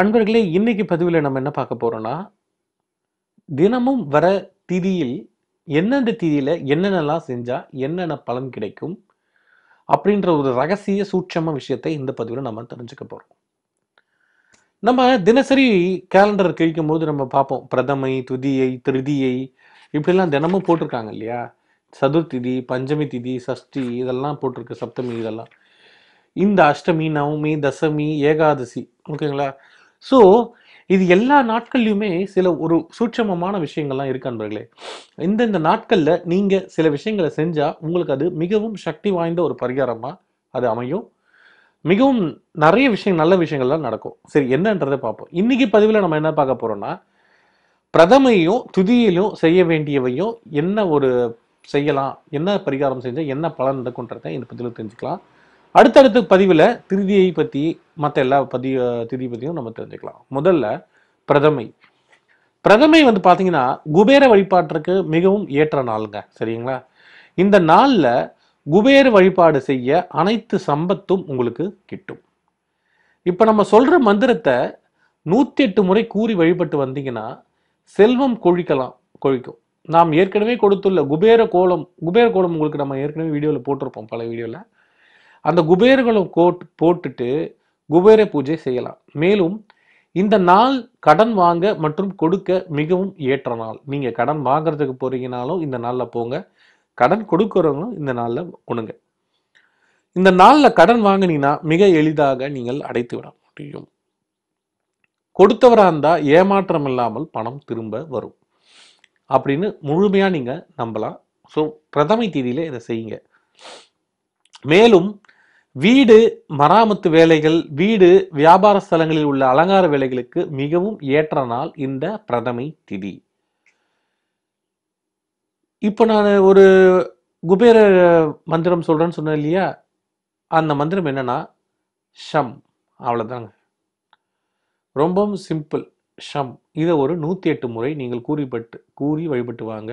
அன்பர்களே இன்னைக்கு பதிவில் நம்ம என்ன பார்க்க போகிறோன்னா தினமும் வர திதியில் எந்தெந்த திதியில் என்னென்னலாம் செஞ்சால் என்னென்ன பலன் கிடைக்கும் அப்படின்ற ஒரு ரகசிய சூட்சம விஷயத்தை இந்த பதிவில் நம்ம தெரிஞ்சுக்க போகிறோம் நம்ம தினசரி கேலண்டர் கிழிக்கும் போது நம்ம பார்ப்போம் பிரதமை துதியை திருதியை இப்படிலாம் தினமும் போட்டிருக்காங்க இல்லையா சதுர்த்திதி பஞ்சமி திதி சஷ்டி இதெல்லாம் போட்டிருக்கு சப்தமி இதெல்லாம் இந்த அஷ்டமி நவமி தசமி ஏகாதசி ஓகேங்களா ஸோ இது எல்லா நாட்கள்லையுமே சில ஒரு சூட்சமமான விஷயங்கள்லாம் இருக்கு அன்பர்களே இந்தந்த நாட்களில் நீங்கள் சில விஷயங்களை செஞ்சால் உங்களுக்கு அது மிகவும் சக்தி வாய்ந்த ஒரு பரிகாரமாக அது அமையும் மிகவும் நிறைய விஷயம் நல்ல விஷயங்கள்லாம் நடக்கும் சரி என்னன்றதை பார்ப்போம் இன்னைக்கு பதிவில் நம்ம என்ன பார்க்க போகிறோம்னா பிரதமையும் துதியிலும் செய்ய வேண்டியவையும் என்ன ஒரு செய்யலாம் என்ன பரிகாரம் செஞ்சால் என்ன பலன் நடக்கும்ன்றதை இந்த பதிவில் தெரிஞ்சுக்கலாம் அடுத்தடுத்த பதிவில் திருதியை பற்றி மற்ற எல்லா பதிய திருதி பற்றியும் நம்ம தெரிஞ்சுக்கலாம் முதல்ல பிரதமை பிரதமை வந்து பார்த்தீங்கன்னா குபேர வழிபாட்டிற்கு மிகவும் ஏற்ற நாளுங்க சரிங்களா இந்த நாளில் குபேர வழிபாடு செய்ய அனைத்து சம்பத்தும் உங்களுக்கு கிட்டும் இப்போ நம்ம சொல்கிற மந்திரத்தை நூற்றி எட்டு முறை கூறி வழிபட்டு வந்தீங்கன்னா செல்வம் கொழிக்கலாம் கொழிக்கும் நாம் ஏற்கனவே கொடுத்துள்ள குபேர கோலம் குபேர கோலம் உங்களுக்கு நம்ம ஏற்கனவே வீடியோவில் போட்டிருப்போம் பல வீடியோவில் அந்த குபேரகுலம் கோட் போட்டுட்டு குபேர பூஜை செய்யலாம் மேலும் இந்த நாள் கடன் வாங்க மற்றும் கொடுக்க மிகவும் ஏற்ற நாள் நீங்கள் கடன் வாங்குறதுக்கு போறீங்கனாலும் இந்த நாளில் போங்க கடன் கொடுக்குறவங்களும் இந்த நாளில் கொடுங்க இந்த நாளில் கடன் வாங்கினீங்கன்னா மிக எளிதாக நீங்கள் அடைத்து விட முடியும் கொடுத்தவராக இருந்தால் ஏமாற்றம் இல்லாமல் பணம் திரும்ப வரும் அப்படின்னு முழுமையாக நீங்கள் நம்பலாம் ஸோ பிரதமை தேதியில் இதை செய்யுங்க மேலும் வீடு மராமத்து வேலைகள் வீடு வியாபார ஸ்தலங்களில் உள்ள அலங்கார வேலைகளுக்கு மிகவும் ஏற்ற நாள் இந்த பிரதமை திதி இப்போ நான் ஒரு குபேர மந்திரம் சொல்கிறேன்னு சொன்னேன் இல்லையா அந்த மந்திரம் என்னன்னா ஷம் அவ்வளோதாங்க ரொம்பவும் சிம்பிள் ஷம் இதை ஒரு நூற்றி எட்டு முறை நீங்கள் கூறிப்பட்டு கூறி வழிபட்டு வாங்க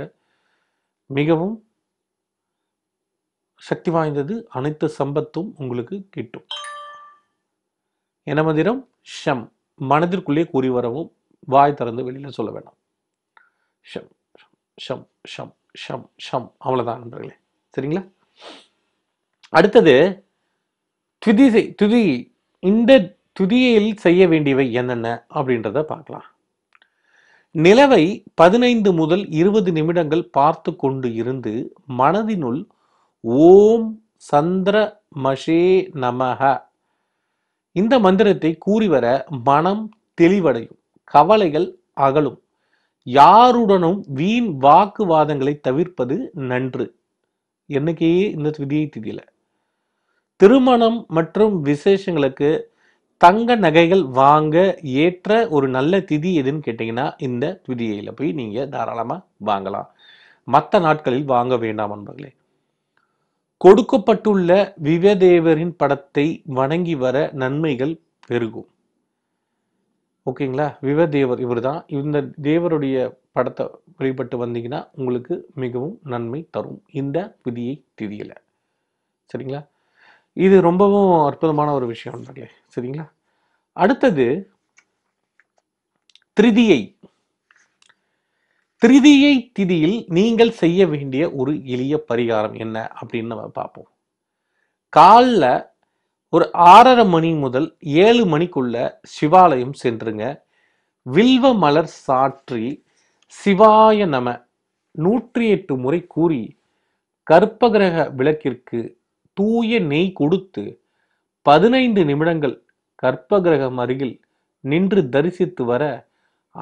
மிகவும் சக்தி வாய்ந்தது அனைத்து சம்பத்தும் உங்களுக்கு கிட்டும் என்ன மந்திரம் ஷம் மனதிற்குள்ளே கூறி வரவும் வாய் திறந்து வெளியில் சொல்ல வேண்டாம் ஷம் ஷம் ஷம் ஷம் ஷம் அவ்வளோதான் நண்பர்களே சரிங்களா அடுத்தது துதி துதி இந்த துதியில் செய்ய வேண்டியவை என்னென்ன அப்படின்றத பார்க்கலாம் நிலவை பதினைந்து முதல் இருபது நிமிடங்கள் பார்த்து கொண்டு இருந்து மனதினுள் ஓம் சந்திர மஷே நமக இந்த மந்திரத்தை கூறி வர மனம் தெளிவடையும் கவலைகள் அகலும் யாருடனும் வீண் வாக்குவாதங்களை தவிர்ப்பது நன்று என்னைக்கே இந்த விதியை திதியில திருமணம் மற்றும் விசேஷங்களுக்கு தங்க நகைகள் வாங்க ஏற்ற ஒரு நல்ல திதி எதுன்னு கேட்டீங்கன்னா இந்த திதியில் போய் நீங்கள் தாராளமாக வாங்கலாம் மற்ற நாட்களில் வாங்க வேண்டாம் என்பர்களே கொடுக்கப்பட்டுள்ள விவதேவரின் படத்தை வணங்கி வர நன்மைகள் பெருகும் ஓகேங்களா விவதேவர் இவர் தான் இந்த தேவருடைய படத்தை வழிபட்டு வந்தீங்கன்னா உங்களுக்கு மிகவும் நன்மை தரும் இந்த விதியை திதியில் சரிங்களா இது ரொம்பவும் அற்புதமான ஒரு விஷயம் சரிங்களா அடுத்தது திருதியை திருதியை திதியில் நீங்கள் செய்ய வேண்டிய ஒரு எளிய பரிகாரம் என்ன அப்படின்னு நம்ம பார்ப்போம் காலில் ஒரு ஆறரை மணி முதல் ஏழு மணிக்குள்ள சிவாலயம் சென்றுங்க வில்வ மலர் சாற்றி சிவாய நம நூற்றி எட்டு முறை கூறி கற்பகிரக விளக்கிற்கு தூய நெய் கொடுத்து பதினைந்து நிமிடங்கள் கற்பகிரகம் அருகில் நின்று தரிசித்து வர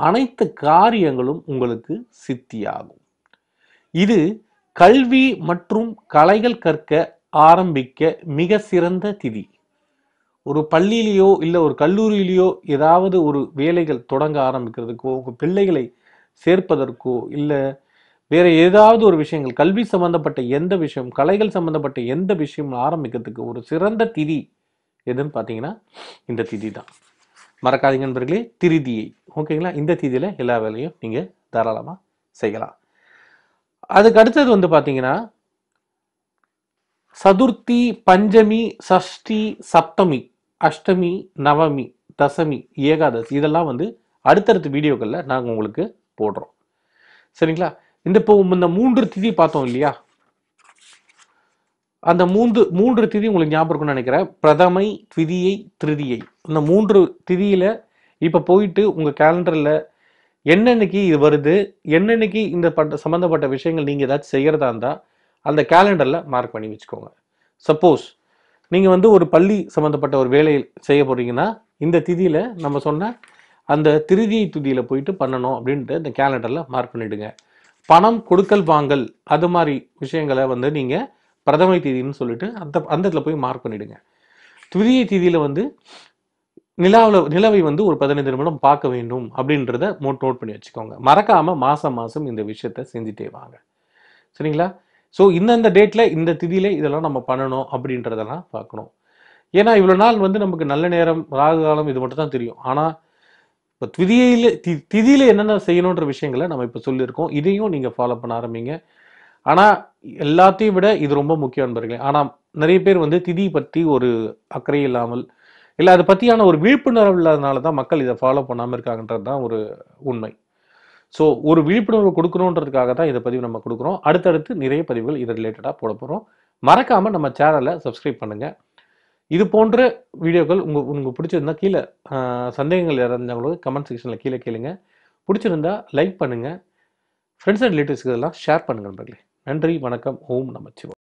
அனைத்து காரியங்களும் உங்களுக்கு சித்தியாகும் இது கல்வி மற்றும் கலைகள் கற்க ஆரம்பிக்க மிக சிறந்த திதி ஒரு பள்ளியிலேயோ இல்லை ஒரு கல்லூரியிலேயோ ஏதாவது ஒரு வேலைகள் தொடங்க ஆரம்பிக்கிறதுக்கோ உங்கள் பிள்ளைகளை சேர்ப்பதற்கோ இல்லை வேற ஏதாவது ஒரு விஷயங்கள் கல்வி சம்பந்தப்பட்ட எந்த விஷயம் கலைகள் சம்பந்தப்பட்ட எந்த விஷயம் ஆரம்பிக்கிறதுக்கு ஒரு சிறந்த திதி எதுன்னு பார்த்தீங்கன்னா இந்த திதி தான் மறக்காதீங்க நண்பர்களே திருதியை ஓகேங்களா இந்த தேதியில் எல்லா வேலையும் நீங்கள் தாராளமாக செய்யலாம் அதுக்கு அடுத்தது வந்து பார்த்தீங்கன்னா சதுர்த்தி பஞ்சமி சஷ்டி சப்தமி அஷ்டமி நவமி தசமி ஏகாதசி இதெல்லாம் வந்து அடுத்தடுத்த வீடியோக்களில் நாங்கள் உங்களுக்கு போடுறோம் சரிங்களா இந்த இப்போ இந்த மூன்று திதி பார்த்தோம் இல்லையா அந்த மூன்று மூன்று திதி உங்களுக்கு ஞாபகம் இருக்கும்னு நினைக்கிறேன் பிரதமை திதியை திருதியை இந்த மூன்று திதியில் இப்போ போயிட்டு உங்கள் கேலண்டரில் என்னென்னைக்கு இது வருது என்னென்னைக்கு இந்த பட்ட சம்மந்தப்பட்ட விஷயங்கள் நீங்கள் ஏதாச்சும் செய்கிறதா இருந்தால் அந்த கேலண்டரில் மார்க் பண்ணி வச்சுக்கோங்க சப்போஸ் நீங்கள் வந்து ஒரு பள்ளி சம்மந்தப்பட்ட ஒரு வேலை செய்ய போகிறீங்கன்னா இந்த திதியில் நம்ம சொன்ன அந்த திருதியை துதியில் போயிட்டு பண்ணணும் அப்படின்ட்டு இந்த கேலண்டரில் மார்க் பண்ணிவிடுங்க பணம் கொடுக்கல் வாங்கல் அது மாதிரி விஷயங்களை வந்து நீங்கள் பிரதமை தேதின்னு சொல்லிட்டு அந்த அந்த போய் மார்க் பண்ணிடுங்க துதிய தேதியில் வந்து நிலாவில் நிலவை வந்து ஒரு பதினைந்து நிமிடம் பார்க்க வேண்டும் அப்படின்றத மோட் நோட் பண்ணி வச்சுக்கோங்க மறக்காமல் மாதம் மாதம் இந்த விஷயத்த செஞ்சுட்டே வாங்க சரிங்களா ஸோ இந்தந்த டேட்டில் இந்த திதியில் இதெல்லாம் நம்ம பண்ணணும் அப்படின்றதெல்லாம் பார்க்கணும் ஏன்னா இவ்வளோ நாள் வந்து நமக்கு நல்ல நேரம் ராகு காலம் இது மட்டும் தான் தெரியும் ஆனால் இப்போ திதியில் தி திதியில் என்னென்ன செய்யணுன்ற விஷயங்களை நம்ம இப்போ சொல்லியிருக்கோம் இதையும் நீங்கள் ஃபாலோ பண்ண ஆரம்பிங்க ஆனால் எல்லாத்தையும் விட இது ரொம்ப முக்கியம் என்பர்களே ஆனால் நிறைய பேர் வந்து திதி பற்றி ஒரு அக்கறை இல்லாமல் இல்லை அதை பற்றியான ஒரு விழிப்புணர்வு இல்லாதனால தான் மக்கள் இதை ஃபாலோ பண்ணாமல் இருக்காங்கன்றது தான் ஒரு உண்மை ஸோ ஒரு விழிப்புணர்வு கொடுக்கணுன்றதுக்காக தான் இதை பதிவு நம்ம கொடுக்குறோம் அடுத்தடுத்து நிறைய பதிவுகள் இதை ரிலேட்டடாக போட போகிறோம் மறக்காமல் நம்ம சேனலை சப்ஸ்கிரைப் பண்ணுங்கள் இது போன்ற வீடியோக்கள் உங்கள் உங்களுக்கு பிடிச்சிருந்தா கீழே சந்தேகங்கள் இறந்தவங்களுக்கு கமெண்ட் செக்ஷனில் கீழே கேளுங்க பிடிச்சிருந்தா லைக் பண்ணுங்கள் ஃப்ரெண்ட்ஸ் அண்ட் ரிலேட்டிவ்ஸ்க்கு இதெல்லாம் ஷேர் பண்ணுங்கள் நண்பர்களே நன்றி வணக்கம் ஓம் நமச்சிவாய்